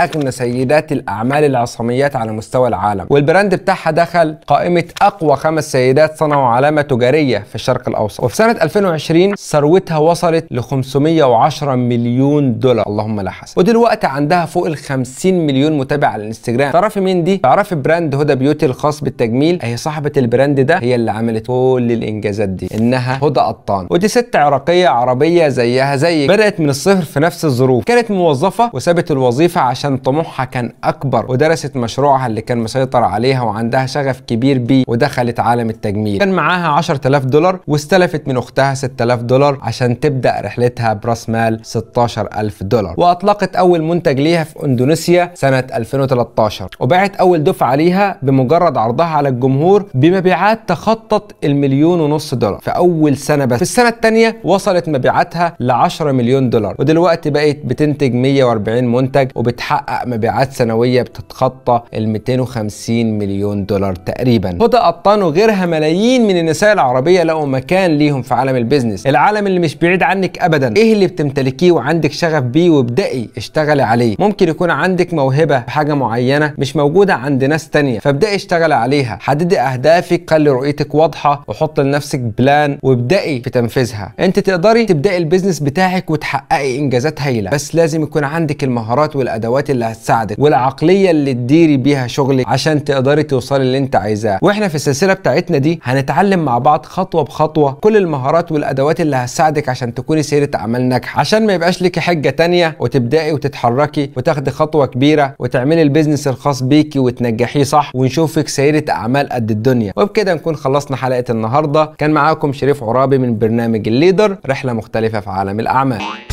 أغنى سيدات الأعمال العصاميات على مستوى العالم والبراند بتاعها دخل قائمة أقوى خمس سيدات صنعوا علامة تجارية في الشرق الأوسط وفي سنة 2020 ثروتها وصلت ل 510 مليون دولار اللهم لا حسن ودلوقتي عندها فوق ال 50 مليون متابع على الانستجرام تعرفي مين دي؟ تعرفي براند هدى بيوتي الخاص بالتجميل هي صاحبة البراند ده هي اللي عملت كل الإنجازات دي إنها هدى قطان ودي ست عراقية عربية زيها زيك بدأت من الصفر في نفس الظروف كانت موظفة وسابت الوظيفة عشان عشان طموحها كان أكبر ودرست مشروعها اللي كان مسيطر عليها وعندها شغف كبير بيه ودخلت عالم التجميل كان معاها 10000 دولار واستلفت من أختها 6000 دولار عشان تبدأ رحلتها برأس مال 16000 دولار وأطلقت أول منتج ليها في إندونيسيا سنة 2013 وباعت أول دفعة ليها بمجرد عرضها على الجمهور بمبيعات تخطت المليون ونص دولار في أول سنة بس في السنة الثانية وصلت مبيعاتها ل 10 مليون دولار ودلوقتي بقت بتنتج 140 منتج وبتحقق بتحقق مبيعات سنويه بتتخطى ال 250 مليون دولار تقريبا هدى قطان وغيرها ملايين من النساء العربيه لقوا مكان ليهم في عالم البيزنس العالم اللي مش بعيد عنك ابدا ايه اللي بتمتلكيه وعندك شغف بيه وابدأي اشتغلي عليه ممكن يكون عندك موهبه بحاجه معينه مش موجوده عند ناس تانية فابدأي اشتغلي عليها حددي اهدافك خلي رؤيتك واضحه وحط لنفسك بلان وابدأي في تنفيذها انت تقدري تبدأي البيزنس بتاعك وتحققي انجازات هايله بس لازم يكون عندك المهارات والادوات الادوات اللي هتساعدك والعقليه اللي تديري بيها شغلك عشان تقدري توصلي اللي انت عايزاه واحنا في السلسله بتاعتنا دي هنتعلم مع بعض خطوه بخطوه كل المهارات والادوات اللي هتساعدك عشان تكوني سيره اعمال ناجحه عشان ما يبقاش ليكي حجه تانية وتبداي وتتحركي وتاخدي خطوه كبيره وتعملي البيزنس الخاص بيكي وتنجحيه صح ونشوفك سيره اعمال قد الدنيا وبكده نكون خلصنا حلقه النهارده كان معاكم شريف عرابي من برنامج الليدر رحله مختلفه في عالم الاعمال